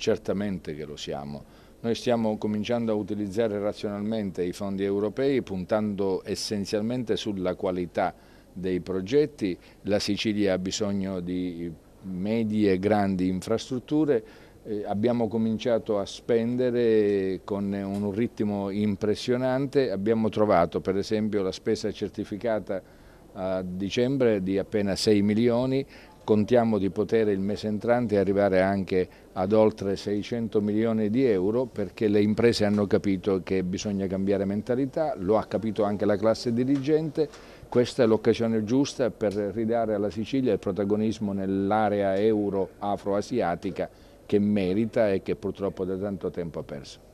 Certamente che lo siamo. Noi stiamo cominciando a utilizzare razionalmente i fondi europei puntando essenzialmente sulla qualità dei progetti. La Sicilia ha bisogno di medie e grandi infrastrutture. Eh, abbiamo cominciato a spendere con un ritmo impressionante, abbiamo trovato per esempio la spesa certificata a dicembre di appena 6 milioni, scontiamo di poter il mese entrante arrivare anche ad oltre 600 milioni di euro perché le imprese hanno capito che bisogna cambiare mentalità, lo ha capito anche la classe dirigente, questa è l'occasione giusta per ridare alla Sicilia il protagonismo nell'area euro-afroasiatica che merita e che purtroppo da tanto tempo ha perso.